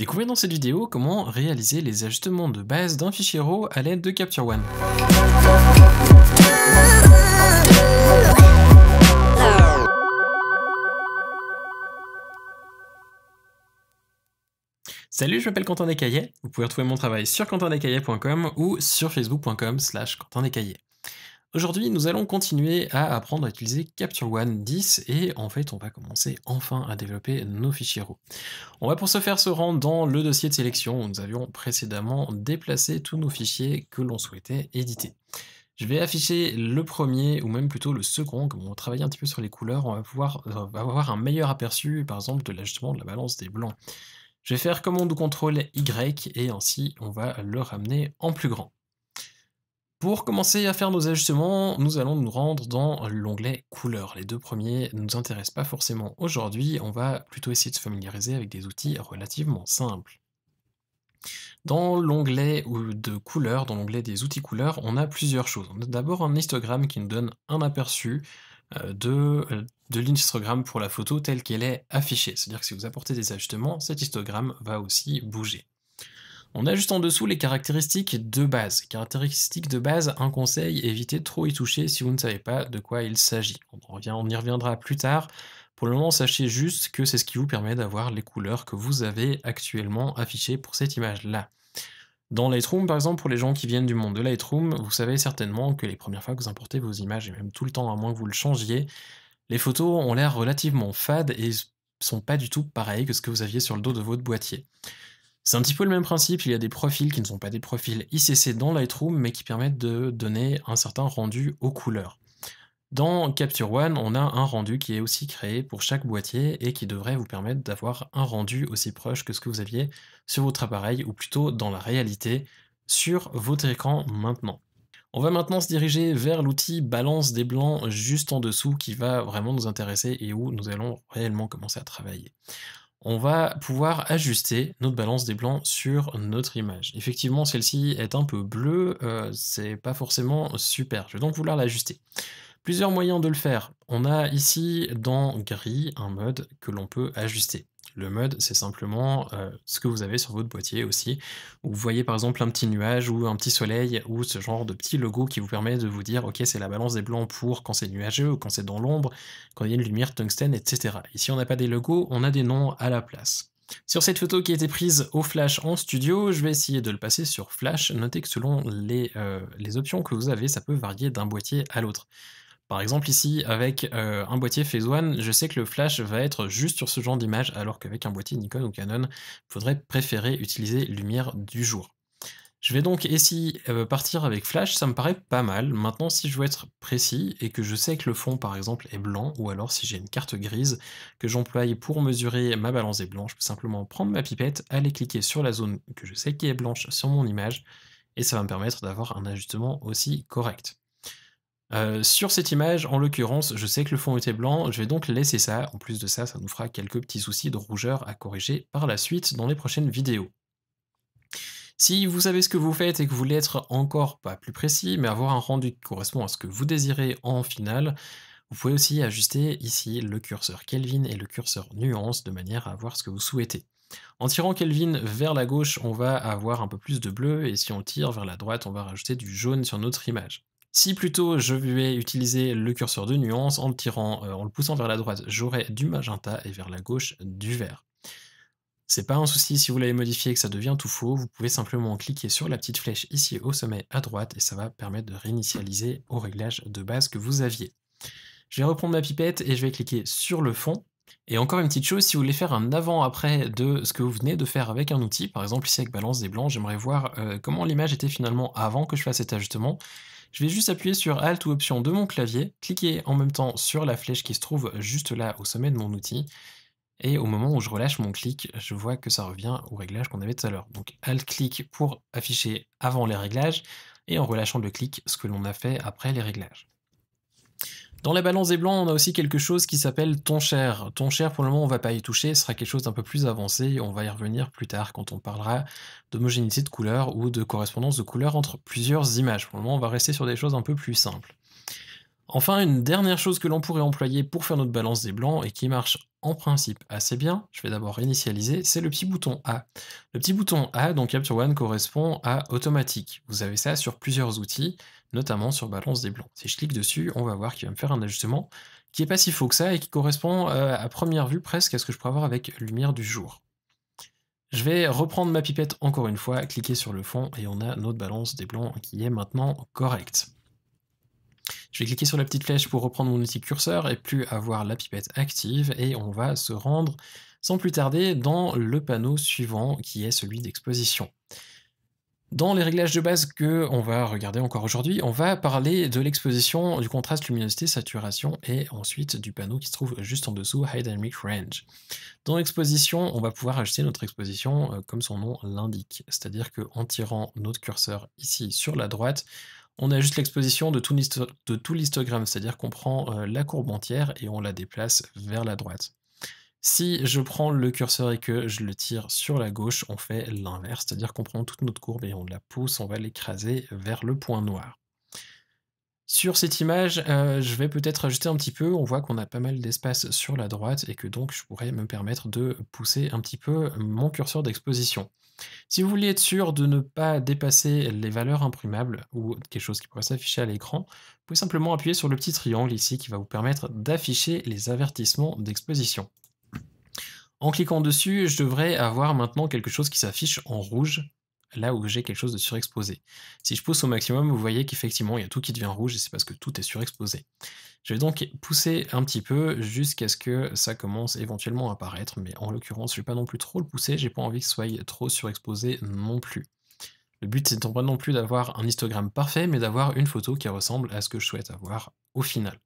Découvrez dans cette vidéo comment réaliser les ajustements de base d'un fichier RAW à l'aide de Capture One. Salut, je m'appelle Quentin Descaillets. Vous pouvez retrouver mon travail sur quentindescaillets.com ou sur facebook.com slash quentindescaillets. Aujourd'hui, nous allons continuer à apprendre à utiliser Capture One 10 et en fait, on va commencer enfin à développer nos fichiers RAW. On va pour ce faire se rendre dans le dossier de sélection où nous avions précédemment déplacé tous nos fichiers que l'on souhaitait éditer. Je vais afficher le premier ou même plutôt le second, comme on va travailler un petit peu sur les couleurs, on va pouvoir avoir un meilleur aperçu par exemple de l'ajustement de la balance des blancs. Je vais faire commande ou contrôle Y et ainsi on va le ramener en plus grand. Pour commencer à faire nos ajustements, nous allons nous rendre dans l'onglet couleurs. Les deux premiers ne nous intéressent pas forcément aujourd'hui, on va plutôt essayer de se familiariser avec des outils relativement simples. Dans l'onglet de couleurs, dans l'onglet des outils couleurs, on a plusieurs choses. On a d'abord un histogramme qui nous donne un aperçu euh, de, euh, de l'histogramme pour la photo telle qu'elle est affichée. C'est-à-dire que si vous apportez des ajustements, cet histogramme va aussi bouger. On a juste en dessous les caractéristiques de base. Caractéristiques de base, un conseil, évitez de trop y toucher si vous ne savez pas de quoi il s'agit. On, on y reviendra plus tard. Pour le moment, sachez juste que c'est ce qui vous permet d'avoir les couleurs que vous avez actuellement affichées pour cette image-là. Dans Lightroom, par exemple, pour les gens qui viennent du monde de Lightroom, vous savez certainement que les premières fois que vous importez vos images, et même tout le temps, à moins que vous le changiez, les photos ont l'air relativement fades et sont pas du tout pareilles que ce que vous aviez sur le dos de votre boîtier. C'est un petit peu le même principe, il y a des profils qui ne sont pas des profils ICC dans Lightroom, mais qui permettent de donner un certain rendu aux couleurs. Dans Capture One, on a un rendu qui est aussi créé pour chaque boîtier et qui devrait vous permettre d'avoir un rendu aussi proche que ce que vous aviez sur votre appareil, ou plutôt dans la réalité, sur votre écran maintenant. On va maintenant se diriger vers l'outil balance des blancs juste en dessous qui va vraiment nous intéresser et où nous allons réellement commencer à travailler on va pouvoir ajuster notre balance des blancs sur notre image. Effectivement, celle-ci est un peu bleue, euh, c'est pas forcément super. Je vais donc vouloir l'ajuster. Plusieurs moyens de le faire. On a ici dans gris un mode que l'on peut ajuster. Le mode, c'est simplement euh, ce que vous avez sur votre boîtier aussi. vous voyez par exemple un petit nuage ou un petit soleil ou ce genre de petit logo qui vous permet de vous dire ok c'est la balance des blancs pour quand c'est nuageux ou quand c'est dans l'ombre, quand il y a une lumière tungstène, etc. Ici on n'a pas des logos, on a des noms à la place. Sur cette photo qui a été prise au flash en studio, je vais essayer de le passer sur flash. Notez que selon les euh, options que vous avez, ça peut varier d'un boîtier à l'autre. Par exemple ici, avec euh, un boîtier Phase One, je sais que le flash va être juste sur ce genre d'image, alors qu'avec un boîtier Nikon ou Canon, il faudrait préférer utiliser lumière du jour. Je vais donc essayer euh, partir avec flash, ça me paraît pas mal. Maintenant, si je veux être précis et que je sais que le fond, par exemple, est blanc, ou alors si j'ai une carte grise que j'emploie pour mesurer ma balance est blanche, je peux simplement prendre ma pipette, aller cliquer sur la zone que je sais qui est blanche sur mon image, et ça va me permettre d'avoir un ajustement aussi correct. Euh, sur cette image, en l'occurrence, je sais que le fond était blanc, je vais donc laisser ça. En plus de ça, ça nous fera quelques petits soucis de rougeur à corriger par la suite dans les prochaines vidéos. Si vous savez ce que vous faites et que vous voulez être encore pas plus précis, mais avoir un rendu qui correspond à ce que vous désirez en finale, vous pouvez aussi ajuster ici le curseur Kelvin et le curseur nuance de manière à avoir ce que vous souhaitez. En tirant Kelvin vers la gauche, on va avoir un peu plus de bleu, et si on tire vers la droite, on va rajouter du jaune sur notre image. Si plutôt je vais utiliser le curseur de nuance en le tirant, euh, en le poussant vers la droite, j'aurai du magenta et vers la gauche du vert. C'est pas un souci si vous l'avez modifié et que ça devient tout faux, vous pouvez simplement cliquer sur la petite flèche ici au sommet à droite et ça va permettre de réinitialiser au réglage de base que vous aviez. Je vais reprendre ma pipette et je vais cliquer sur le fond. Et encore une petite chose, si vous voulez faire un avant-après de ce que vous venez de faire avec un outil, par exemple ici avec Balance des Blancs, j'aimerais voir euh, comment l'image était finalement avant que je fasse cet ajustement. Je vais juste appuyer sur Alt ou Option de mon clavier, cliquer en même temps sur la flèche qui se trouve juste là au sommet de mon outil, et au moment où je relâche mon clic, je vois que ça revient au réglage qu'on avait tout à l'heure. Donc Alt-clic pour afficher avant les réglages, et en relâchant le clic, ce que l'on a fait après les réglages. Dans la balance des blancs, on a aussi quelque chose qui s'appelle ton cher. Ton cher, pour le moment, on ne va pas y toucher, ce sera quelque chose d'un peu plus avancé, on va y revenir plus tard quand on parlera d'homogénéité de couleur ou de correspondance de couleurs entre plusieurs images. Pour le moment, on va rester sur des choses un peu plus simples. Enfin, une dernière chose que l'on pourrait employer pour faire notre balance des blancs et qui marche en principe assez bien, je vais d'abord réinitialiser, c'est le petit bouton A. Le petit bouton A, donc Capture One, correspond à automatique. Vous avez ça sur plusieurs outils notamment sur Balance des Blancs. Si je clique dessus, on va voir qu'il va me faire un ajustement qui est pas si faux que ça et qui correspond euh, à première vue presque à ce que je pourrais avoir avec Lumière du jour. Je vais reprendre ma pipette encore une fois, cliquer sur le fond et on a notre balance des blancs qui est maintenant correcte. Je vais cliquer sur la petite flèche pour reprendre mon outil curseur et plus avoir la pipette active et on va se rendre sans plus tarder dans le panneau suivant qui est celui d'exposition. Dans les réglages de base que on va regarder encore aujourd'hui, on va parler de l'exposition, du contraste, luminosité, saturation et ensuite du panneau qui se trouve juste en dessous, High Dynamic Range. Dans l'exposition, on va pouvoir ajuster notre exposition euh, comme son nom l'indique, c'est-à-dire qu'en tirant notre curseur ici sur la droite, on ajuste l'exposition de tout l'histogramme, c'est-à-dire qu'on prend euh, la courbe entière et on la déplace vers la droite. Si je prends le curseur et que je le tire sur la gauche, on fait l'inverse, c'est-à-dire qu'on prend toute notre courbe et on la pousse, on va l'écraser vers le point noir. Sur cette image, euh, je vais peut-être ajuster un petit peu, on voit qu'on a pas mal d'espace sur la droite et que donc je pourrais me permettre de pousser un petit peu mon curseur d'exposition. Si vous voulez être sûr de ne pas dépasser les valeurs imprimables ou quelque chose qui pourrait s'afficher à l'écran, vous pouvez simplement appuyer sur le petit triangle ici qui va vous permettre d'afficher les avertissements d'exposition. En cliquant dessus, je devrais avoir maintenant quelque chose qui s'affiche en rouge, là où j'ai quelque chose de surexposé. Si je pousse au maximum, vous voyez qu'effectivement, il y a tout qui devient rouge, et c'est parce que tout est surexposé. Je vais donc pousser un petit peu jusqu'à ce que ça commence éventuellement à apparaître, mais en l'occurrence, je ne vais pas non plus trop le pousser, j'ai pas envie que ce soit trop surexposé non plus. Le but n'étant pas non plus d'avoir un histogramme parfait, mais d'avoir une photo qui ressemble à ce que je souhaite avoir au final.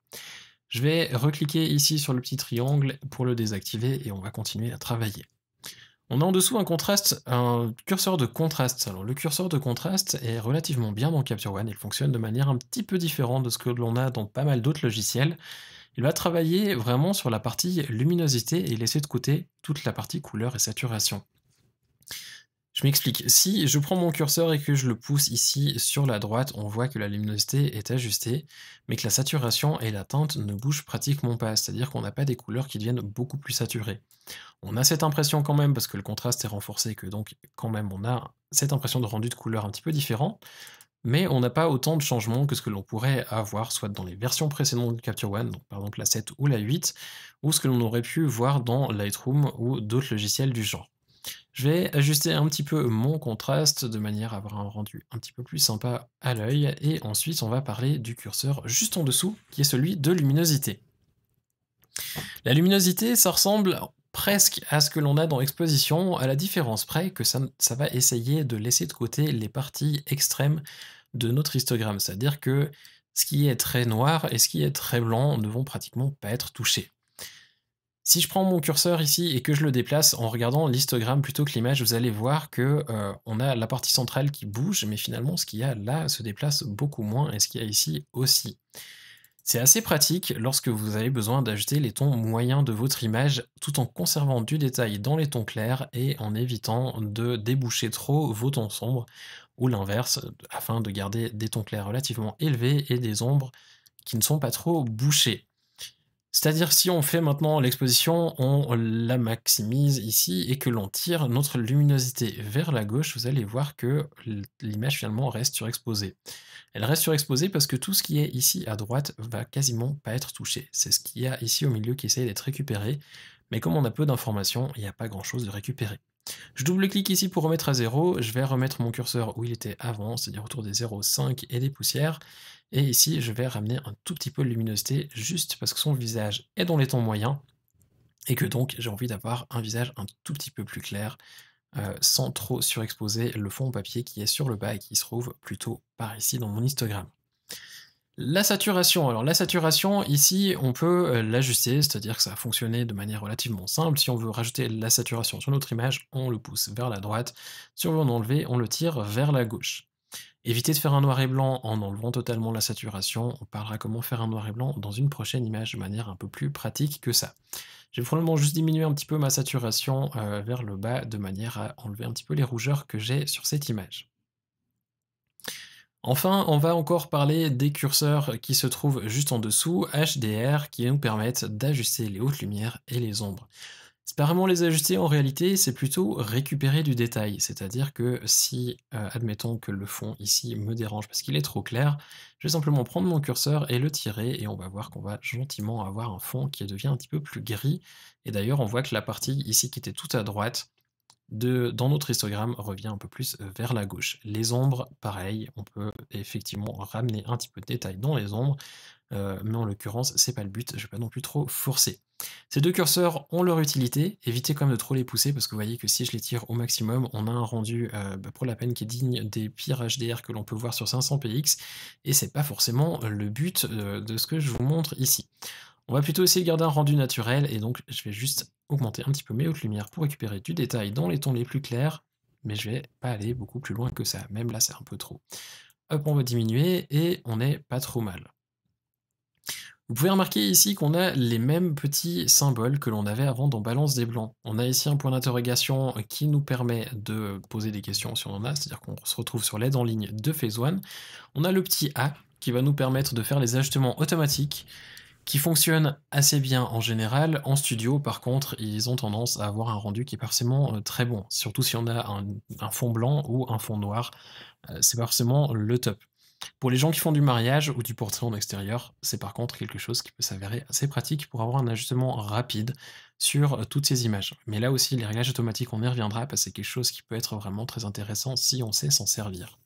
Je vais recliquer ici sur le petit triangle pour le désactiver et on va continuer à travailler. On a en dessous un contraste, un curseur de contraste. le curseur de contraste est relativement bien dans Capture One, il fonctionne de manière un petit peu différente de ce que l'on a dans pas mal d'autres logiciels. Il va travailler vraiment sur la partie luminosité et laisser de côté toute la partie couleur et saturation. Je m'explique. Si je prends mon curseur et que je le pousse ici sur la droite, on voit que la luminosité est ajustée, mais que la saturation et la teinte ne bougent pratiquement pas, c'est-à-dire qu'on n'a pas des couleurs qui deviennent beaucoup plus saturées. On a cette impression quand même, parce que le contraste est renforcé, que donc quand même on a cette impression de rendu de couleur un petit peu différent, mais on n'a pas autant de changements que ce que l'on pourrait avoir soit dans les versions précédentes de Capture One, donc par exemple la 7 ou la 8, ou ce que l'on aurait pu voir dans Lightroom ou d'autres logiciels du genre. Je vais ajuster un petit peu mon contraste de manière à avoir un rendu un petit peu plus sympa à l'œil. Et ensuite, on va parler du curseur juste en dessous, qui est celui de luminosité. La luminosité, ça ressemble presque à ce que l'on a dans exposition, à la différence près que ça, ça, va essayer de laisser de côté les parties extrêmes de notre histogramme, c'est-à-dire que ce qui est très noir et ce qui est très blanc ne vont pratiquement pas être touchés. Si je prends mon curseur ici et que je le déplace en regardant l'histogramme plutôt que l'image, vous allez voir que euh, on a la partie centrale qui bouge, mais finalement ce qu'il y a là se déplace beaucoup moins et ce qu'il y a ici aussi. C'est assez pratique lorsque vous avez besoin d'ajouter les tons moyens de votre image tout en conservant du détail dans les tons clairs et en évitant de déboucher trop vos tons sombres ou l'inverse afin de garder des tons clairs relativement élevés et des ombres qui ne sont pas trop bouchées. C'est-à-dire si on fait maintenant l'exposition, on la maximise ici et que l'on tire notre luminosité vers la gauche, vous allez voir que l'image finalement reste surexposée. Elle reste surexposée parce que tout ce qui est ici à droite va quasiment pas être touché. C'est ce qu'il y a ici au milieu qui essaye d'être récupéré, mais comme on a peu d'informations, il n'y a pas grand-chose de récupéré. Je double-clique ici pour remettre à 0, je vais remettre mon curseur où il était avant, c'est-à-dire autour des 0,5 et des poussières, et ici je vais ramener un tout petit peu de luminosité juste parce que son visage est dans les tons moyens, et que donc j'ai envie d'avoir un visage un tout petit peu plus clair, euh, sans trop surexposer le fond papier qui est sur le bas et qui se trouve plutôt par ici dans mon histogramme. La saturation. Alors la saturation, ici, on peut euh, l'ajuster, c'est-à-dire que ça a fonctionné de manière relativement simple. Si on veut rajouter la saturation sur notre image, on le pousse vers la droite. Si on veut en enlever, on le tire vers la gauche. Évitez de faire un noir et blanc en enlevant totalement la saturation. On parlera comment faire un noir et blanc dans une prochaine image de manière un peu plus pratique que ça. Je vais probablement juste diminuer un petit peu ma saturation euh, vers le bas de manière à enlever un petit peu les rougeurs que j'ai sur cette image. Enfin, on va encore parler des curseurs qui se trouvent juste en dessous, HDR, qui nous permettent d'ajuster les hautes lumières et les ombres. C'est pas vraiment les ajuster en réalité, c'est plutôt récupérer du détail. C'est-à-dire que si, euh, admettons que le fond ici me dérange parce qu'il est trop clair, je vais simplement prendre mon curseur et le tirer et on va voir qu'on va gentiment avoir un fond qui devient un petit peu plus gris. Et d'ailleurs, on voit que la partie ici qui était tout à droite, dans notre histogramme revient un peu plus euh, vers la gauche. Les ombres, pareil, on peut effectivement ramener un petit peu de détail dans les ombres, euh, mais en l'occurrence, c'est pas le but, je vais pas non plus trop forcer. Ces deux curseurs ont leur utilité, évitez quand même de trop les pousser parce que vous voyez que si je les tire au maximum, on a un rendu euh, bah, pour la peine qui est digne des pires HDR que l'on peut voir sur 500px et c'est pas forcément le but de ce que je vous montre ici. On va plutôt essayer de garder un rendu naturel et donc je vais juste augmenter un petit peu mes hautes lumières pour récupérer du détail dans les tons les plus clairs, mais je vais pas aller beaucoup plus loin que ça, même là c'est un peu trop. Hop, on va diminuer et on n'est pas trop mal. Vous pouvez remarquer ici qu'on a les mêmes petits symboles que l'on avait avant dans Balance des Blancs. On a ici un point d'interrogation qui nous permet de poser des questions si on en a, c'est-à-dire qu'on se retrouve sur l'aide en ligne de Phase One. On a le petit A qui va nous permettre de faire les ajustements automatiques qui fonctionne assez bien en général. En studio, par contre, ils ont tendance à avoir un rendu qui est euh, très bon, surtout si on a un, fond blanc ou un fond noir. Euh, c'est pas forcément le top. Pour les gens qui font du mariage ou du portrait en extérieur, c'est par contre quelque chose qui peut s'avérer assez pratique pour avoir un ajustement rapide sur euh, toutes ces images. Mais là aussi, les réglages automatiques, on y reviendra, parce que c'est quelque chose qui peut être vraiment très intéressant si on sait s'en servir.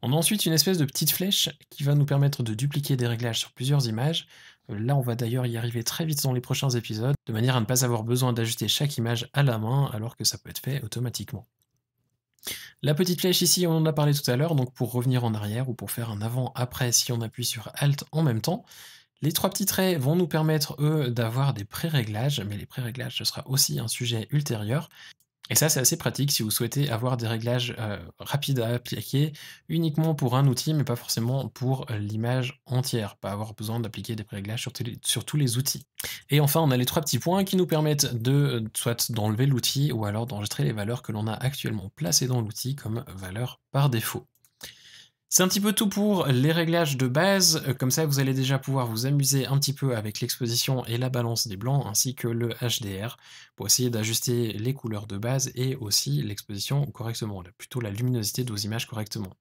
On a ensuite une espèce de petite flèche qui va nous permettre de dupliquer des réglages sur plusieurs images. Là, on va d'ailleurs y arriver très vite dans les prochains épisodes, de manière à ne pas avoir besoin d'ajuster chaque image à la main, alors que ça peut être fait automatiquement. La petite flèche ici, on en a parlé tout à l'heure, donc pour revenir en arrière ou pour faire un avant-après si on appuie sur Alt en même temps. Les trois petits traits vont nous permettre, eux, d'avoir des pré-réglages, mais les pré-réglages, ce sera aussi un sujet ultérieur. Et ça, c'est assez pratique si vous souhaitez avoir des réglages euh, rapides à appliquer uniquement pour un outil, mais pas forcément pour l'image entière. Pas avoir besoin d'appliquer des réglages sur, sur, tous les outils. Et enfin, on a les trois petits points qui nous permettent de euh, soit d'enlever l'outil ou alors d'enregistrer les valeurs que l'on a actuellement placées dans l'outil comme valeurs par défaut. C'est un petit peu tout pour les réglages de base, euh, comme ça vous allez déjà pouvoir vous amuser un petit peu avec l'exposition et la balance des blancs ainsi que le HDR pour essayer d'ajuster les couleurs de base et aussi l'exposition correctement, plutôt la luminosité de vos images correctement.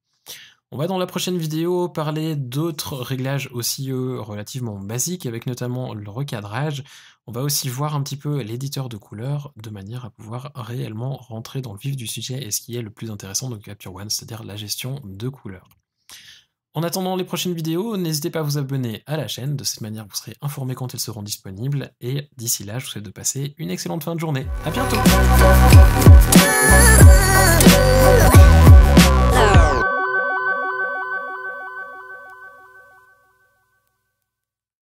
On va dans la prochaine vidéo parler d'autres réglages aussi euh, relativement basiques, avec notamment le recadrage. On va aussi voir un petit peu l'éditeur de couleurs, de manière à pouvoir réellement rentrer dans le vif du sujet et ce qui est le plus intéressant de Capture One, c'est-à-dire la gestion de couleurs. En attendant les prochaines vidéos, n'hésitez pas à vous abonner à la chaîne, de cette manière vous serez informé quand elles seront disponibles, et d'ici là je vous souhaite de passer une excellente fin de journée. A bientôt